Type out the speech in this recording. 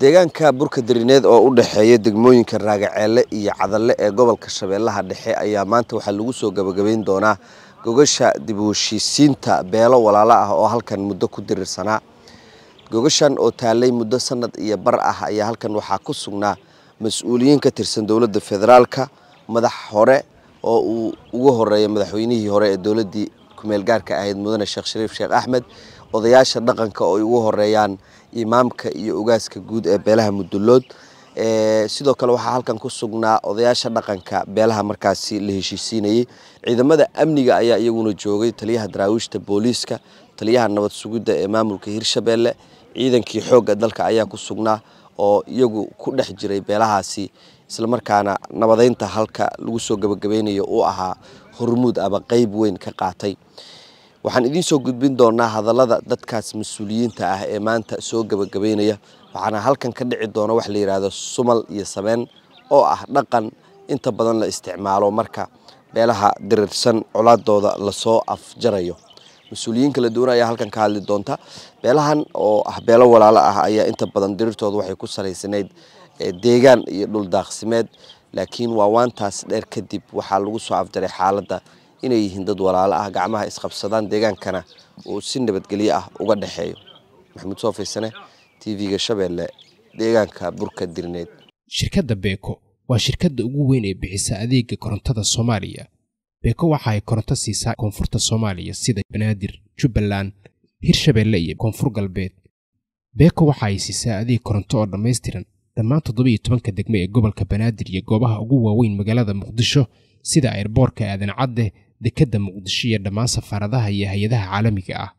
deegaanka burka darineed oo u dhexeeya degmooyinka raagaceelle iyo cadalle ee gobolka shabeellaha dhexe ayaa maanta waxaa lagu soo gabagabayn doonaa gogasha dib u beelo walaalo ah oo halkan muddo ku dirirsanaa gogashan oo taallay muddo sanad iyo bar ah ayaa halkan waxaa ku sugnaa mas-uuliyiin ka tirsan dowladda federaalka madax hore oo uu ugu horeeya madaxweynihii hore ee dowladdii kumeelgaarka ahayd mudane sheekh shariif sheekh axmed odayaasha dhaqanka oo ugu horeeyaan imaamka iyo ogaaska guud ee beelaha mudulood sidoo kale waxaa halkan ku sugnaa odayaasha dhaqanka beelaha markaasi la heshiisiinayey ciidamada amniga ayaa iyaguna joogay taliyaha daraawiishta booliiska taliyaha nabad sugidda ee maamulka hirshabeelle ciidankii xoogga dalka ayaa ku sugnaa oo iyagu ku dhex jiray beelahaasi islamarkaana nabadaynta halka lagu soo gabagabaynayo uu ahaa hormuud aba qayb weyn ka qaatay waxaan idiinsoo gudbin doonaa hadallada dadkaas mas-uuliyiinta ah ee maanta soo gabagabeynaya waxaana halkan ka dhici doona wax la yidhaahdo sumal iyo sabeen oo ah dhaqan inta badan la isticmaalo marka beelaha dirirsan colaadooda lasoo afjarayo mas-uuliyiin kala duwan ayaa halkan ka hadli doonta beelahan oo ah beelo walaalo ah ayaa inta badan dirirtooda waxay ku salaysanayd eh, deegaan iyo dhuldaaqsimeed laakiin waa waantaas dheer kadib waxaa lagu soo afjaray xaaladda inay yihiin dad walaalo ah gacmaha isqabsadaan deegaankana uu si nabadgelyo ah uga dhexeeyo maxamuud soo faysane tv-ga shabeelle deegaanka burka dirneed shirkadda beeko waa shirkadda ugu weyn ee bixisa adeega korontada soomaaliya beeko waxa ay koronto siisaa koonfurta soomaaliya sida banaadir jubbaland hirshabeelle iyo koonfur galbeed beeko waxa ay siisaa adeeg koronto oo dhammaystiran dhammaan toddoba iyo tobanka degmo ee gobolka banaadir iyo goobaha ugu waaweyn magaalada muqdisho sida eerboorka aadan cadde dekedda muqdisho iyo dhammaan safaaradaha iyo hay-adaha caalamiga ah